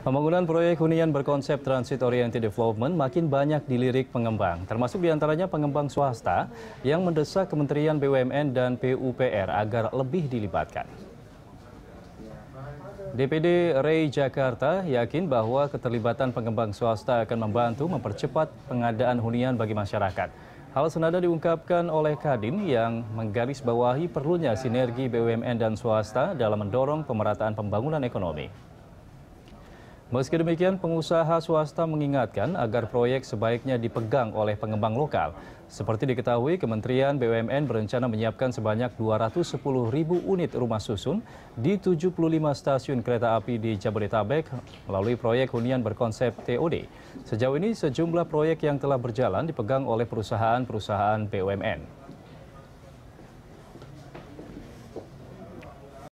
Pembangunan proyek hunian berkonsep transit oriented development makin banyak dilirik pengembang, termasuk diantaranya pengembang swasta yang mendesak Kementerian BUMN dan PUPR agar lebih dilibatkan. DPD REI Jakarta yakin bahwa keterlibatan pengembang swasta akan membantu mempercepat pengadaan hunian bagi masyarakat. Hal senada diungkapkan oleh Kadin yang menggarisbawahi perlunya sinergi BUMN dan swasta dalam mendorong pemerataan pembangunan ekonomi. Meski demikian, pengusaha swasta mengingatkan agar proyek sebaiknya dipegang oleh pengembang lokal. Seperti diketahui, Kementerian BUMN berencana menyiapkan sebanyak 210 ribu unit rumah susun di 75 stasiun kereta api di Jabodetabek melalui proyek hunian berkonsep TOD. Sejauh ini, sejumlah proyek yang telah berjalan dipegang oleh perusahaan-perusahaan BUMN.